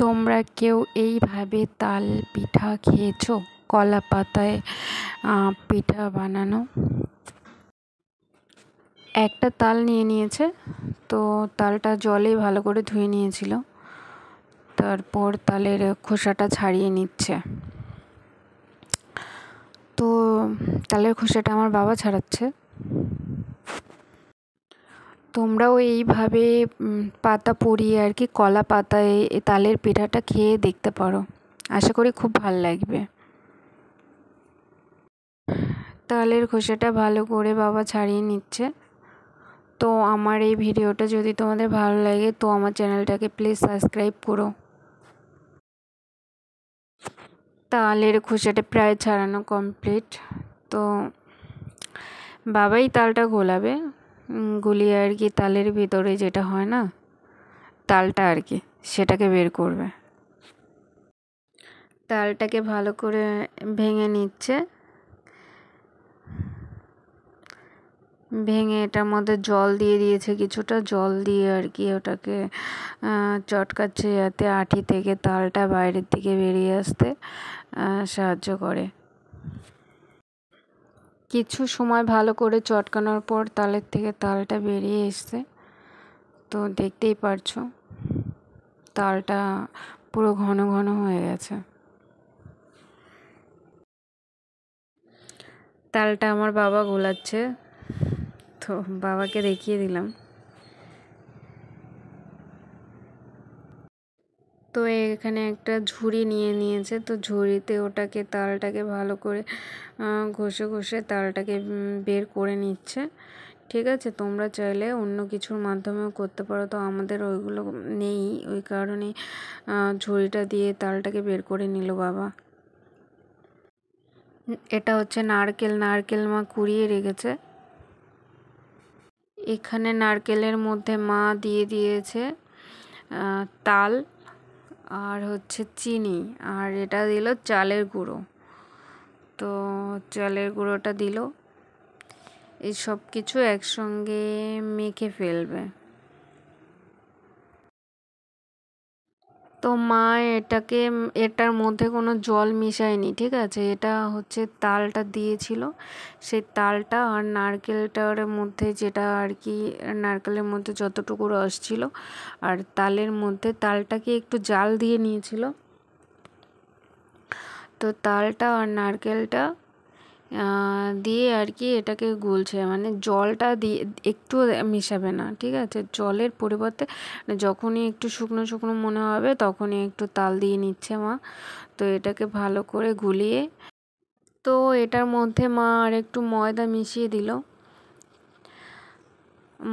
তোমরা কেউ এইভাবে তাল পিঠা খেয়েছো কলা পাতায় পিঠা বানানো একটা তাল নিয়ে নিয়েছে তো তালটা জলে ভালো করে ধুয়ে নিয়েছিল তারপর তালের খোসাটা ছাড়িয়ে নিচ্ছে তো তালের খোসাটা আমার বাবা ছাড়াচ্ছে তোমরাও এইভাবে পাতা পরিয়ে আর কি কলা পাতায় এই তালের পিঠাটা খেয়ে দেখতে পারো আশা করি খুব ভাল লাগবে তালের খোসাটা ভালো করে বাবা ছাড়িয়ে নিচ্ছে তো আমার এই ভিডিওটা যদি তোমাদের ভালো লাগে তো আমার চ্যানেলটাকে প্লিজ সাবস্ক্রাইব করো তালের খোসাটা প্রায় ছাড়ানো কমপ্লিট তো বাবাই তালটা ঘোলাবে গুলিয়ে আর কি তালের ভিতরে যেটা হয় না তালটা আর কি সেটাকে বের করবে তালটাকে ভালো করে ভেঙে নিচ্ছে ভেঙে এটার মধ্যে জল দিয়ে দিয়েছে কিছুটা জল দিয়ে আর কি ওটাকে চটকাচ্ছে যাতে আঠি থেকে তালটা বাইরের দিকে বেরিয়ে আসতে সাহায্য করে কিছু সময় ভালো করে চটকানোর পর তালের থেকে তালটা বেরিয়ে এসছে তো দেখতেই পারছো তালটা পুরো ঘন ঘন হয়ে গেছে তালটা আমার বাবা গোলাচ্ছে তো বাবাকে দেখিয়ে দিলাম তো এখানে একটা ঝুড়ি নিয়ে নিয়েছে তো ঝুড়িতে ওটাকে তালটাকে ভালো করে ঘষে ঘষে তালটাকে বের করে নিচ্ছে ঠিক আছে তোমরা চাইলে অন্য কিছুর মাধ্যমেও করতে পারো তো আমাদের ওইগুলো নেই ওই কারণে ঝুড়িটা দিয়ে তালটাকে বের করে নিল বাবা এটা হচ্ছে নারকেল নারকেল মা কুড়িয়ে রেখেছে এখানে নারকেলের মধ্যে মা দিয়ে দিয়েছে তাল আর হচ্ছে চিনি আর এটা দিল চালের গুঁড়ো তো চালের গুঁড়োটা দিল এই সব কিছু একসঙ্গে মেখে ফেলবে তো মা এটাকে এটার মধ্যে কোনো জল মেশায়নি ঠিক আছে এটা হচ্ছে তালটা দিয়েছিল সেই তালটা আর নারকেলটার মধ্যে যেটা আর কি নারকেলের মধ্যে যতটুকু রস ছিল আর তালের মধ্যে তালটাকে একটু জাল দিয়ে নিয়েছিল তো তালটা আর নারকেলটা দিয়ে আর কি এটাকে গুলছে মানে জলটা দিয়ে একটু মিশাবে না ঠিক আছে জলের পরিবর্তে মানে যখনই একটু শুকনো শুকনো মনে হবে তখনই একটু তাল দিয়ে নিচ্ছে মা তো এটাকে ভালো করে গুলিয়ে তো এটার মধ্যে মা আর একটু ময়দা মিশিয়ে দিল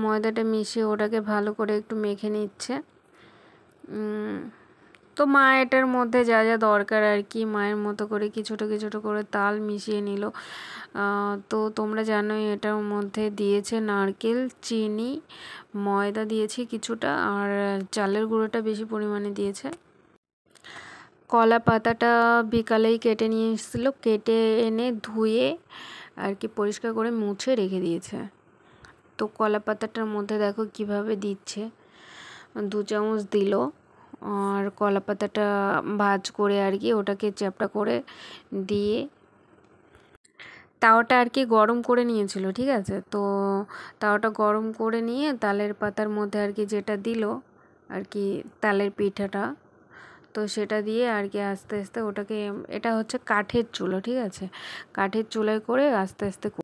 ময়দাটা মিশিয়ে ওটাকে ভালো করে একটু মেখে নিচ্ছে তো মা এটার মধ্যে যা যা দরকার আর কি মায়ের মতো করে কিছুটা কিছুটা করে তাল মিশিয়ে নিল তো তোমরা জানোই এটার মধ্যে দিয়েছে নারকেল চিনি ময়দা দিয়েছি কিছুটা আর চালের গুঁড়োটা বেশি পরিমাণে দিয়েছে কলা পাতাটা বিকালেই কেটে নিয়ে এসেছিলো কেটে এনে ধুয়ে আর কি পরিষ্কার করে মুছে রেখে দিয়েছে তো কলা পাতাটার মধ্যে দেখো কিভাবে দিচ্ছে দু চামচ দিল আর কলা পাতাটা ভাজ করে আর কি ওটাকে চ্যাপটা করে দিয়ে তাওয়াটা আর কি গরম করে নিয়েছিল ঠিক আছে তো তাওয়াটা গরম করে নিয়ে তালের পাতার মধ্যে আর কি যেটা দিল আর কি তালের পিঠাটা তো সেটা দিয়ে আর কি আস্তে আস্তে ওটাকে এটা হচ্ছে কাঠের চুলো ঠিক আছে কাঠের চুলায় করে আস্তে আস্তে